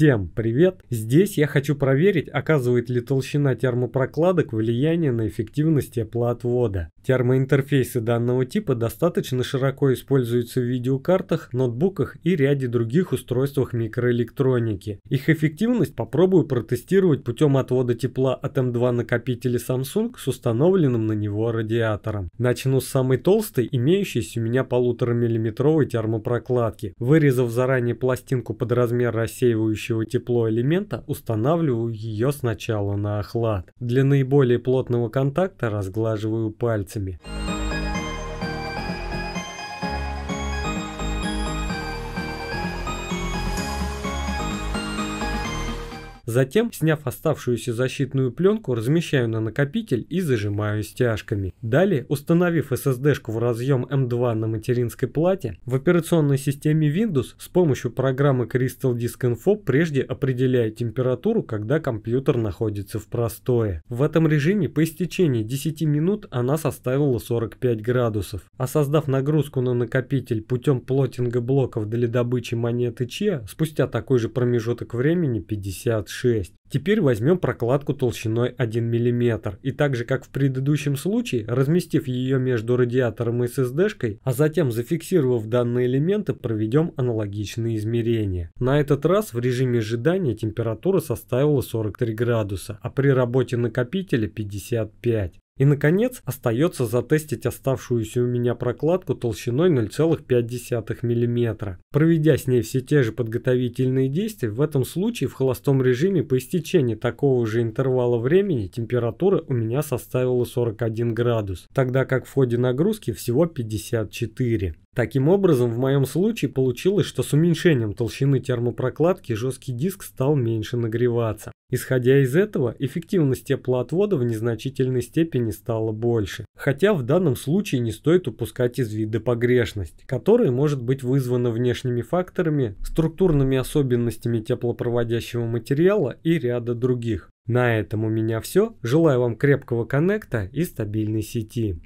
Всем привет! Здесь я хочу проверить, оказывает ли толщина термопрокладок влияние на эффективность теплоотвода. Термоинтерфейсы данного типа достаточно широко используются в видеокартах, ноутбуках и ряде других устройствах микроэлектроники. Их эффективность попробую протестировать путем отвода тепла от m эм 2 накопителя Samsung с установленным на него радиатором. Начну с самой толстой, имеющейся у меня полутора миллиметровой термопрокладки. Вырезав заранее пластинку под размер рассеивающего тепло элемента, устанавливаю ее сначала на охлад. Для наиболее плотного контакта разглаживаю пальцы. 身面。Затем, сняв оставшуюся защитную пленку, размещаю на накопитель и зажимаю стяжками. Далее, установив SSD-шку в разъем M2 эм на материнской плате, в операционной системе Windows с помощью программы Crystal Disk Info прежде определяю температуру, когда компьютер находится в простое. В этом режиме по истечении 10 минут она составила 45 градусов. А создав нагрузку на накопитель путем плотинга блоков для добычи монеты Че, спустя такой же промежуток времени 56. Теперь возьмем прокладку толщиной 1 мм и так же как в предыдущем случае, разместив ее между радиатором и ССДшкой, а затем зафиксировав данные элементы, проведем аналогичные измерения. На этот раз в режиме ожидания температура составила 43 градуса, а при работе накопителя 55. И, наконец, остается затестить оставшуюся у меня прокладку толщиной 0,5 мм. Проведя с ней все те же подготовительные действия, в этом случае в холостом режиме по истечении такого же интервала времени температура у меня составила 41 градус, тогда как в ходе нагрузки всего 54. Таким образом, в моем случае получилось, что с уменьшением толщины термопрокладки жесткий диск стал меньше нагреваться. Исходя из этого, эффективность теплоотвода в незначительной степени стала больше. Хотя в данном случае не стоит упускать из вида погрешность, которая может быть вызвана внешними факторами, структурными особенностями теплопроводящего материала и ряда других. На этом у меня все. Желаю вам крепкого коннекта и стабильной сети.